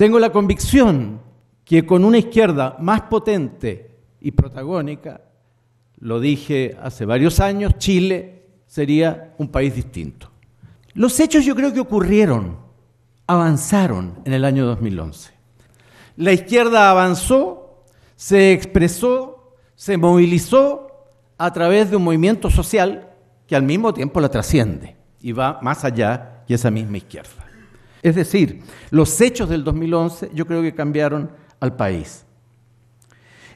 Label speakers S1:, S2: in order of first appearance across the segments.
S1: Tengo la convicción que con una izquierda más potente y protagónica, lo dije hace varios años, Chile sería un país distinto. Los hechos yo creo que ocurrieron, avanzaron en el año 2011. La izquierda avanzó, se expresó, se movilizó a través de un movimiento social que al mismo tiempo la trasciende y va más allá que esa misma izquierda. Es decir, los hechos del 2011 yo creo que cambiaron al país.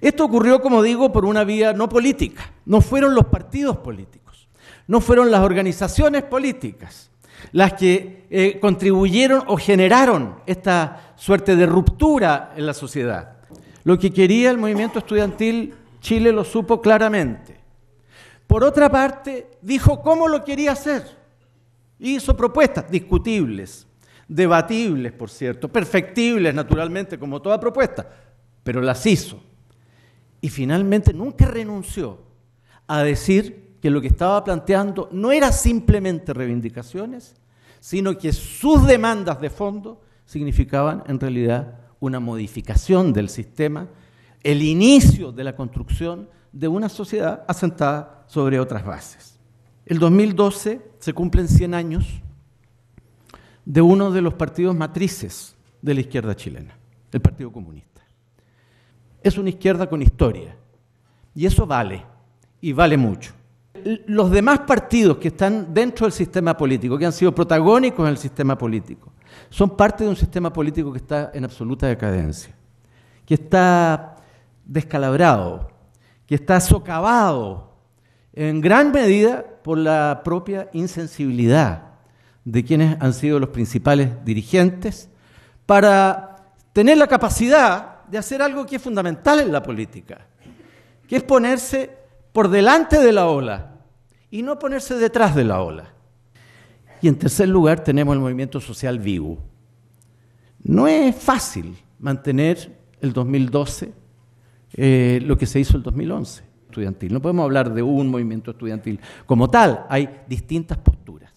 S1: Esto ocurrió, como digo, por una vía no política. No fueron los partidos políticos, no fueron las organizaciones políticas las que eh, contribuyeron o generaron esta suerte de ruptura en la sociedad. Lo que quería el movimiento estudiantil, Chile lo supo claramente. Por otra parte, dijo cómo lo quería hacer. Hizo propuestas discutibles, debatibles, por cierto, perfectibles naturalmente, como toda propuesta, pero las hizo. Y finalmente nunca renunció a decir que lo que estaba planteando no era simplemente reivindicaciones, sino que sus demandas de fondo significaban en realidad una modificación del sistema, el inicio de la construcción de una sociedad asentada sobre otras bases. El 2012 se cumplen 100 años de uno de los partidos matrices de la izquierda chilena, el Partido Comunista. Es una izquierda con historia, y eso vale, y vale mucho. Los demás partidos que están dentro del sistema político, que han sido protagónicos en el sistema político, son parte de un sistema político que está en absoluta decadencia, que está descalabrado, que está socavado en gran medida por la propia insensibilidad de quienes han sido los principales dirigentes para tener la capacidad de hacer algo que es fundamental en la política, que es ponerse por delante de la ola y no ponerse detrás de la ola. Y en tercer lugar tenemos el movimiento social vivo. No es fácil mantener el 2012 eh, lo que se hizo el 2011 estudiantil. No podemos hablar de un movimiento estudiantil como tal, hay distintas posturas.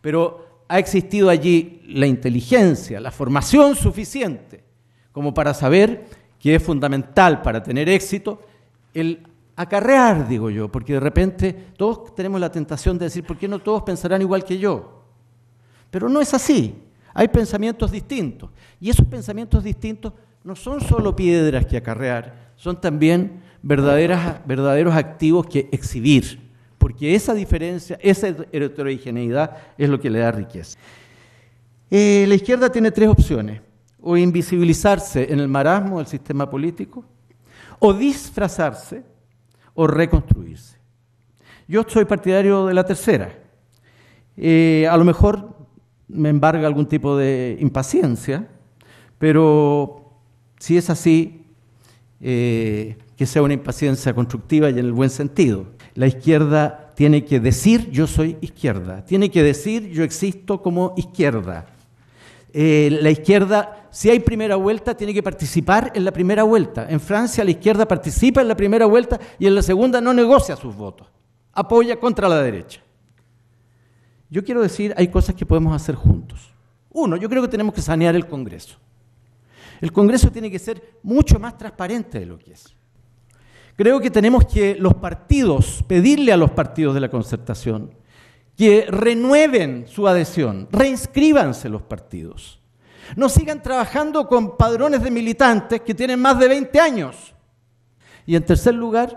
S1: Pero ha existido allí la inteligencia, la formación suficiente como para saber que es fundamental para tener éxito el acarrear, digo yo, porque de repente todos tenemos la tentación de decir, ¿por qué no todos pensarán igual que yo? Pero no es así, hay pensamientos distintos. Y esos pensamientos distintos no son solo piedras que acarrear, son también verdaderas, verdaderos activos que exhibir porque esa diferencia, esa heterogeneidad es lo que le da riqueza. Eh, la izquierda tiene tres opciones, o invisibilizarse en el marasmo del sistema político, o disfrazarse, o reconstruirse. Yo soy partidario de la tercera. Eh, a lo mejor me embarga algún tipo de impaciencia, pero si es así, eh, que sea una impaciencia constructiva y en el buen sentido la izquierda tiene que decir yo soy izquierda, tiene que decir yo existo como izquierda. Eh, la izquierda, si hay primera vuelta, tiene que participar en la primera vuelta. En Francia la izquierda participa en la primera vuelta y en la segunda no negocia sus votos, apoya contra la derecha. Yo quiero decir, hay cosas que podemos hacer juntos. Uno, yo creo que tenemos que sanear el Congreso. El Congreso tiene que ser mucho más transparente de lo que es. Creo que tenemos que los partidos, pedirle a los partidos de la concertación que renueven su adhesión, reinscríbanse los partidos. No sigan trabajando con padrones de militantes que tienen más de 20 años. Y en tercer lugar,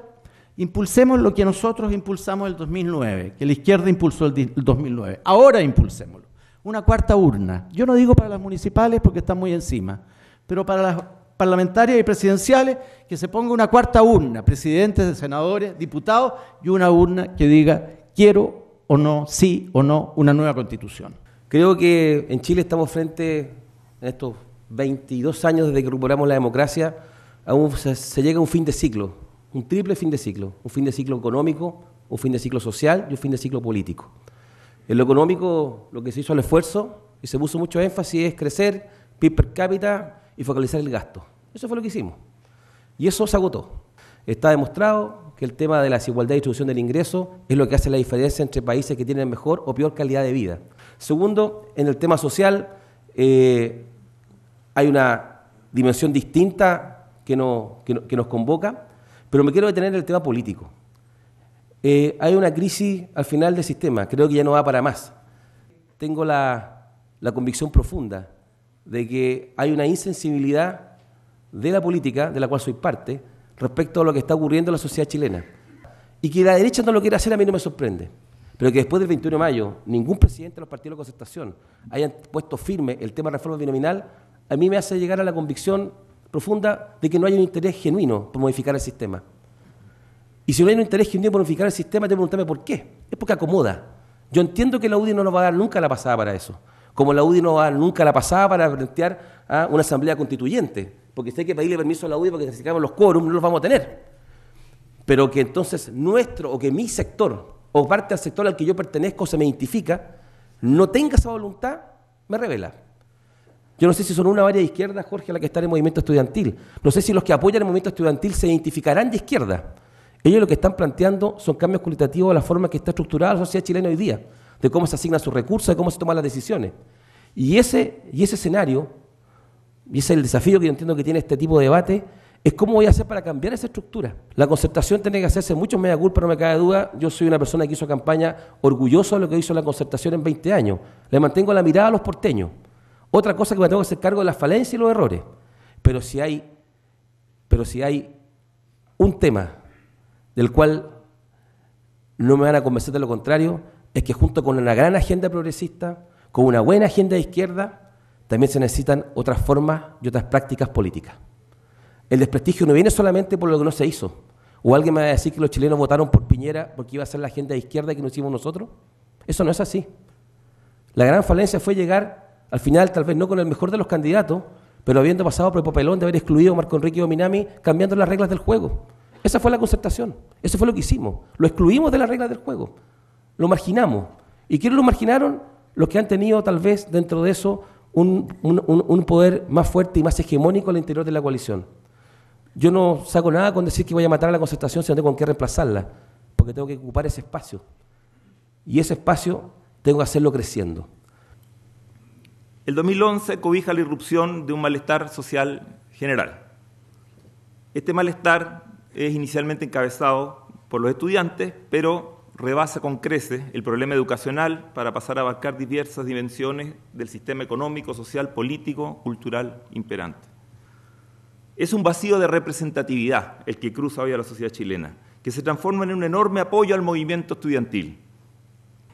S1: impulsemos lo que nosotros impulsamos en el 2009, que la izquierda impulsó el 2009. Ahora impulsémoslo. Una cuarta urna. Yo no digo para las municipales porque están muy encima, pero para las parlamentarias y presidenciales, que se ponga una cuarta urna, presidentes, senadores, diputados, y una urna que diga quiero o no, sí o no, una nueva constitución.
S2: Creo que en Chile estamos frente, en estos 22 años desde que recuperamos la democracia, a se, se llega a un fin de ciclo, un triple fin de ciclo, un fin de ciclo económico, un fin de ciclo social y un fin de ciclo político. En lo económico, lo que se hizo al esfuerzo y se puso mucho énfasis es crecer, PIB per cápita, y focalizar el gasto. Eso fue lo que hicimos. Y eso se agotó. Está demostrado que el tema de la desigualdad de distribución del ingreso es lo que hace la diferencia entre países que tienen mejor o peor calidad de vida. Segundo, en el tema social eh, hay una dimensión distinta que, nos convoca, pero me quiero detener en el tema político. Eh, hay una crisis al final del sistema, creo que ya no va para más. Tengo la, la convicción profunda de que hay una insensibilidad de la política, de la cual soy parte, respecto a lo que está ocurriendo en la sociedad chilena. Y que la derecha no lo quiera hacer a mí no me sorprende. Pero que después del 21 de mayo ningún presidente de los partidos de la hayan puesto firme el tema de reforma binominal, a mí me hace llegar a la convicción profunda de que no hay un interés genuino por modificar el sistema. Y si no hay un interés genuino por modificar el sistema, que preguntarme por qué. Es porque acomoda. Yo entiendo que la UDI no nos va a dar nunca la pasada para eso. Como la UDI no nunca la pasaba para plantear a ah, una asamblea constituyente, porque sé que pedirle permiso a la UDI porque necesitamos los quórum, no los vamos a tener. Pero que entonces nuestro o que mi sector o parte del sector al que yo pertenezco se me identifica, no tenga esa voluntad, me revela. Yo no sé si son una área de izquierda, Jorge, la que está en el movimiento estudiantil. No sé si los que apoyan el movimiento estudiantil se identificarán de izquierda. Ellos lo que están planteando son cambios cualitativos a la forma que está estructurada la sociedad chilena hoy día de cómo se asignan sus recursos, de cómo se toman las decisiones. Y ese, y ese escenario, y ese es el desafío que yo entiendo que tiene este tipo de debate, es cómo voy a hacer para cambiar esa estructura. La concertación tiene que hacerse mucho da culpa, no me de duda. Yo soy una persona que hizo campaña orgullosa de lo que hizo la concertación en 20 años. Le mantengo la mirada a los porteños. Otra cosa que me tengo que hacer cargo de las falencias y los errores. Pero si hay, pero si hay un tema del cual no me van a convencer de lo contrario, es que junto con una gran agenda progresista, con una buena agenda de izquierda, también se necesitan otras formas y otras prácticas políticas. El desprestigio no viene solamente por lo que no se hizo. O alguien me va a decir que los chilenos votaron por Piñera porque iba a ser la agenda de izquierda que no hicimos nosotros. Eso no es así. La gran falencia fue llegar al final, tal vez no con el mejor de los candidatos, pero habiendo pasado por el papelón de haber excluido a Marco Enrique Minami, cambiando las reglas del juego. Esa fue la concertación. Eso fue lo que hicimos. Lo excluimos de las reglas del juego lo marginamos. ¿Y quiénes lo marginaron? Los que han tenido tal vez dentro de eso un, un, poder más fuerte y más hegemónico al interior de la coalición. Yo no saco nada con decir que voy a matar a la concertación si no tengo con qué reemplazarla, porque tengo que ocupar ese espacio. Y ese espacio tengo que hacerlo creciendo.
S3: El 2011 cobija la irrupción de un malestar social general. Este malestar es inicialmente encabezado por los estudiantes, pero rebasa con crece el problema educacional para pasar a abarcar diversas dimensiones del sistema económico, social, político, cultural imperante. Es un vacío de representatividad el que cruza hoy a la sociedad chilena, que se transforma en un enorme apoyo al movimiento estudiantil.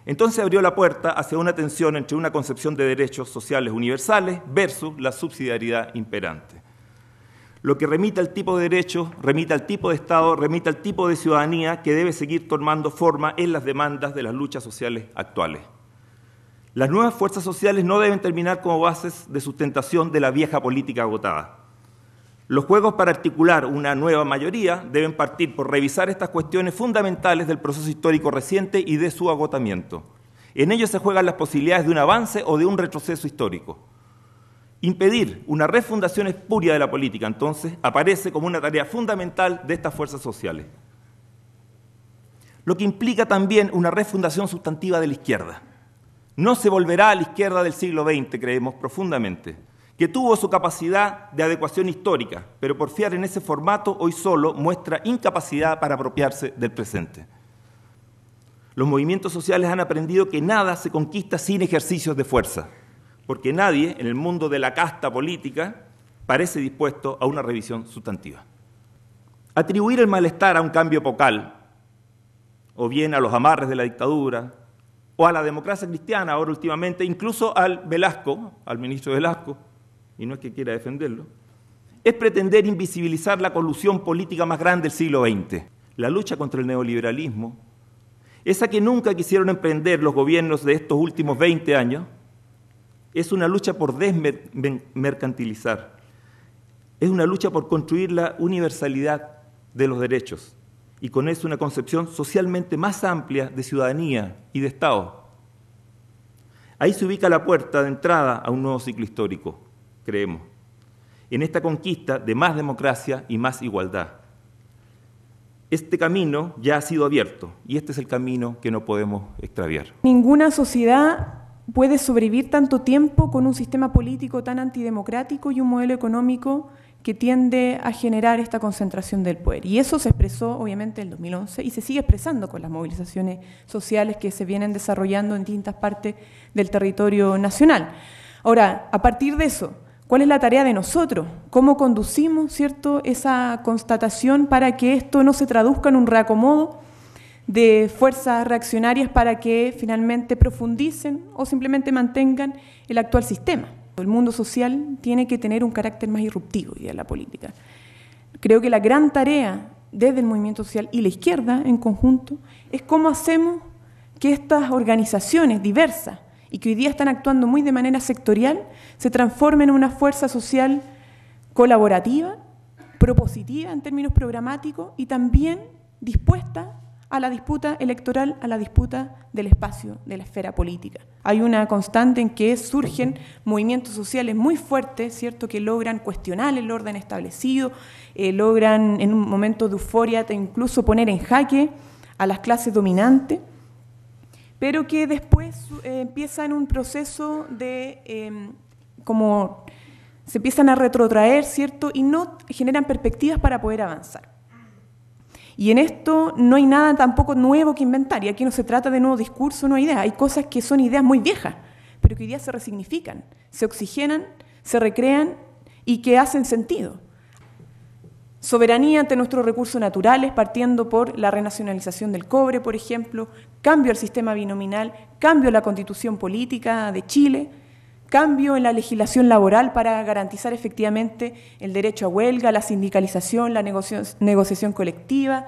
S3: Entonces abrió la puerta hacia una tensión entre una concepción de derechos sociales universales versus la subsidiariedad imperante lo que remite al tipo de derecho, remite al tipo de Estado, remite al tipo de ciudadanía que debe seguir tomando forma en las demandas de las luchas sociales actuales. Las nuevas fuerzas sociales no deben terminar como bases de sustentación de la vieja política agotada. Los juegos para articular una nueva mayoría deben partir por revisar estas cuestiones fundamentales del proceso histórico reciente y de su agotamiento. En ello se juegan las posibilidades de un avance o de un retroceso histórico. Impedir una refundación espuria de la política, entonces, aparece como una tarea fundamental de estas fuerzas sociales. Lo que implica también una refundación sustantiva de la izquierda. No se volverá a la izquierda del siglo XX, creemos profundamente, que tuvo su capacidad de adecuación histórica, pero por fiar en ese formato hoy solo muestra incapacidad para apropiarse del presente. Los movimientos sociales han aprendido que nada se conquista sin ejercicios de fuerza porque nadie en el mundo de la casta política parece dispuesto a una revisión sustantiva. Atribuir el malestar a un cambio epocal, o bien a los amarres de la dictadura, o a la democracia cristiana ahora últimamente, incluso al Velasco, al ministro Velasco, y no es que quiera defenderlo, es pretender invisibilizar la colusión política más grande del siglo XX, la lucha contra el neoliberalismo, esa que nunca quisieron emprender los gobiernos de estos últimos 20 años, es una lucha por desmercantilizar, es una lucha por construir la universalidad de los derechos y con eso una concepción socialmente más amplia de ciudadanía y de Estado. Ahí se ubica la puerta de entrada a un nuevo ciclo histórico, creemos, en esta conquista de más democracia y más igualdad. Este camino ya ha sido abierto y este es el camino que no podemos extraviar.
S4: Ninguna sociedad puede sobrevivir tanto tiempo con un sistema político tan antidemocrático y un modelo económico que tiende a generar esta concentración del poder. Y eso se expresó obviamente en el 2011 y se sigue expresando con las movilizaciones sociales que se vienen desarrollando en distintas partes del territorio nacional. Ahora, a partir de eso, ¿cuál es la tarea de nosotros? ¿Cómo conducimos cierto, esa constatación para que esto no se traduzca en un reacomodo de fuerzas reaccionarias para que finalmente profundicen o simplemente mantengan el actual sistema. El mundo social tiene que tener un carácter más irruptivo y de la política. Creo que la gran tarea desde el movimiento social y la izquierda en conjunto es cómo hacemos que estas organizaciones diversas y que hoy día están actuando muy de manera sectorial se transformen en una fuerza social colaborativa, propositiva en términos programáticos y también dispuesta a la disputa electoral, a la disputa del espacio, de la esfera política. Hay una constante en que surgen movimientos sociales muy fuertes, ¿cierto?, que logran cuestionar el orden establecido, eh, logran en un momento de euforia incluso poner en jaque a las clases dominantes, pero que después eh, empiezan un proceso de, em, como, se empiezan a retrotraer, ¿cierto?, y no generan perspectivas para poder avanzar. Y en esto no hay nada tampoco nuevo que inventar, y aquí no se trata de nuevo discurso, nueva idea, hay cosas que son ideas muy viejas, pero que ideas se resignifican, se oxigenan, se recrean y que hacen sentido. Soberanía ante nuestros recursos naturales, partiendo por la renacionalización del cobre, por ejemplo, cambio al sistema binominal, cambio a la constitución política de Chile, cambio en la legislación laboral para garantizar efectivamente el derecho a huelga, la sindicalización, la negociación colectiva,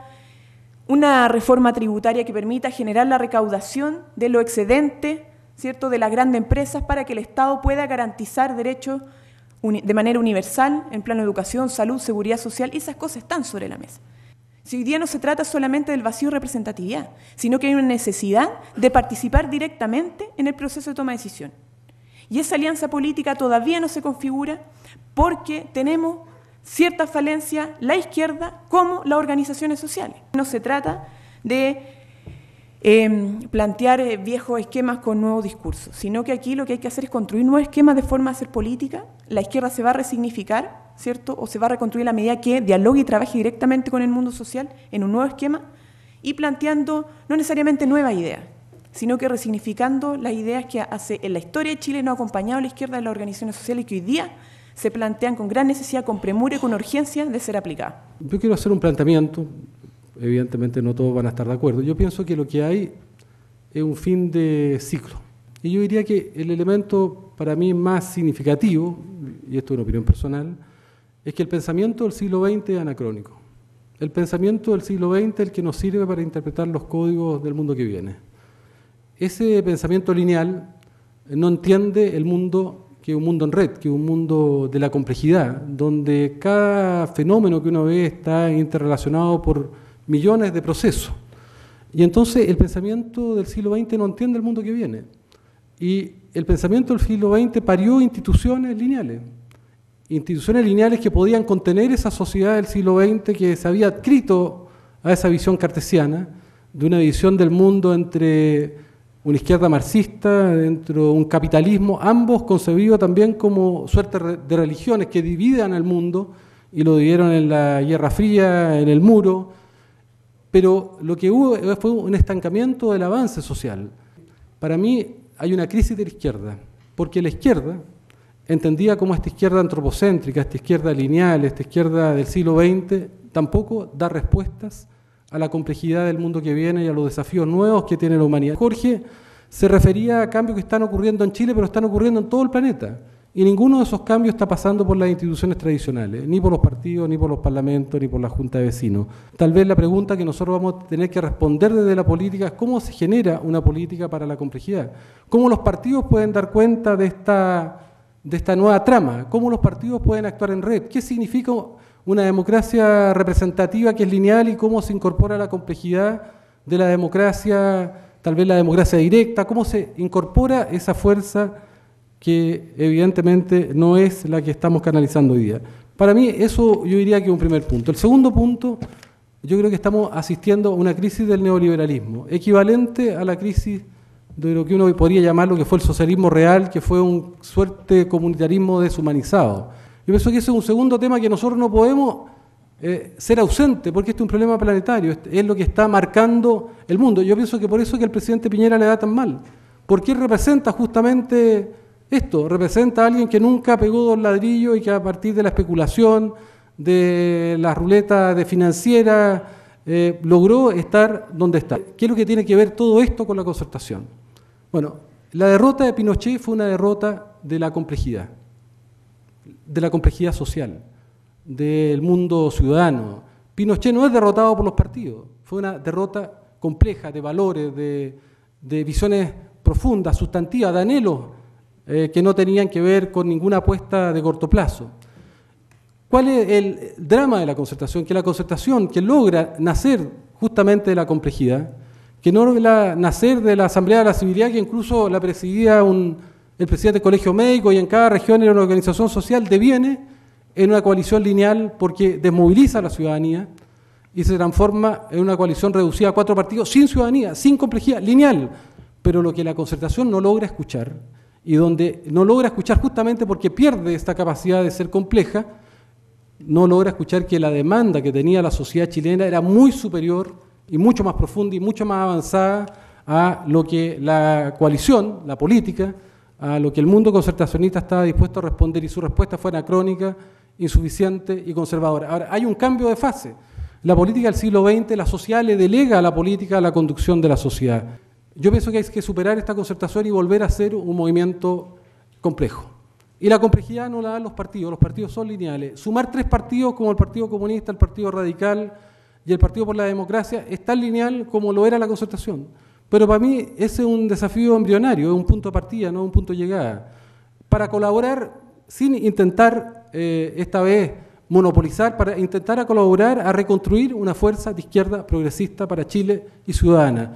S4: una reforma tributaria que permita generar la recaudación de lo excedente ¿cierto? de las grandes empresas para que el Estado pueda garantizar derechos de manera universal en plano de educación, salud, seguridad social, y esas cosas están sobre la mesa. Si hoy día no se trata solamente del vacío de representatividad, sino que hay una necesidad de participar directamente en el proceso de toma de decisión. Y esa alianza política todavía no se configura porque tenemos cierta falencia la izquierda como las organizaciones sociales. No se trata de em, plantear eh, viejos esquemas con nuevos discursos, sino que aquí lo que hay que hacer es construir nuevos esquemas de forma a hacer política. La izquierda se va a resignificar, ¿cierto? O se va a reconstruir a la medida que dialogue y trabaje directamente con el mundo social en un nuevo esquema y planteando no necesariamente nuevas ideas, sino que resignificando las ideas que hace en la historia de Chile no ha acompañado a la izquierda de las organizaciones sociales que hoy día se plantean con gran necesidad, con premura y con urgencia de ser aplicadas.
S5: Yo quiero hacer un planteamiento, evidentemente no todos van a estar de acuerdo. Yo pienso que lo que hay es un fin de ciclo. Y yo diría que el elemento para mí más significativo, y esto es una opinión personal, es que el pensamiento del siglo XX es anacrónico. El pensamiento del siglo XX es el que nos sirve para interpretar los códigos del mundo que viene. Ese pensamiento lineal no entiende el mundo que es un mundo en red, que es un mundo de la complejidad, donde cada fenómeno que uno ve está interrelacionado por millones de procesos. Y entonces el pensamiento del siglo XX no entiende el mundo que viene. Y el pensamiento del siglo XX parió instituciones lineales, instituciones lineales que podían contener esa sociedad del siglo XX que se había adscrito a esa visión cartesiana, de una visión del mundo entre una izquierda marxista, dentro un capitalismo, ambos concebidos también como suerte de religiones que dividan al mundo y lo dividieron en la Guerra Fría, en el muro, pero lo que hubo fue un estancamiento del avance social. Para mí hay una crisis de la izquierda, porque la izquierda, entendida como esta izquierda antropocéntrica, esta izquierda lineal, esta izquierda del siglo XX, tampoco da respuestas a la complejidad del mundo que viene y a los desafíos nuevos que tiene la humanidad. Jorge se refería a cambios que están ocurriendo en Chile, pero están ocurriendo en todo el planeta. Y ninguno de esos cambios está pasando por las instituciones tradicionales, ni por los partidos, ni por los parlamentos, ni por la Junta de Vecinos. Tal vez la pregunta que nosotros vamos a tener que responder desde la política es cómo se genera una política para la complejidad, cómo los partidos pueden dar cuenta de esta, de esta nueva trama, cómo los partidos pueden actuar en red, qué significa una democracia representativa que es lineal y cómo se incorpora la complejidad de la democracia, tal vez la democracia directa, cómo se incorpora esa fuerza que evidentemente no es la que estamos canalizando hoy día. Para mí eso yo diría que es un primer punto. El segundo punto, yo creo que estamos asistiendo a una crisis del neoliberalismo, equivalente a la crisis de lo que uno podría llamar lo que fue el socialismo real, que fue un suerte comunitarismo deshumanizado. Yo pienso que ese es un segundo tema que nosotros no podemos eh, ser ausente, porque este es un problema planetario, este es lo que está marcando el mundo. Yo pienso que por eso es que el presidente Piñera le da tan mal, porque representa justamente esto, representa a alguien que nunca pegó dos ladrillos y que a partir de la especulación, de la ruleta de financiera, eh, logró estar donde está. ¿Qué es lo que tiene que ver todo esto con la concertación? Bueno, la derrota de Pinochet fue una derrota de la complejidad de la complejidad social, del mundo ciudadano. Pinochet no es derrotado por los partidos, fue una derrota compleja de valores, de, visiones profundas, sustantivas, de anhelos eh, que no tenían que ver con ninguna apuesta de corto plazo. ¿Cuál es el drama de la concertación? Que la concertación que logra nacer justamente de la complejidad, que no logra nacer de la Asamblea de la Civilidad, que incluso la presidía un el presidente del Colegio Médico y en cada región era una organización social, deviene en una coalición lineal porque desmoviliza a la ciudadanía y se transforma en una coalición reducida a cuatro partidos sin ciudadanía, sin complejidad, lineal. Pero lo que la concertación no logra escuchar y donde no logra escuchar justamente porque pierde esta capacidad de ser compleja, no logra escuchar que la demanda que tenía la sociedad chilena era muy superior y mucho más profunda y mucho más avanzada a lo que la coalición, la política, a lo que el mundo concertacionista estaba dispuesto a responder y su respuesta fue anacrónica, insuficiente y conservadora. Ahora, hay un cambio de fase. La política del siglo XX, la sociedad le delega a la política la conducción de la sociedad. Yo pienso que hay que superar esta concertación y volver a ser un movimiento complejo. Y la complejidad no la dan los partidos, los partidos son lineales. Sumar tres partidos como el Partido Comunista, el Partido Radical y el Partido por la Democracia es tan lineal como lo era la concertación. Pero para mí ese es un desafío embrionario, es un punto de partida, no un punto de llegada. Para colaborar sin intentar, eh, esta vez, monopolizar, para intentar colaborar a reconstruir una fuerza de izquierda progresista para Chile y ciudadana.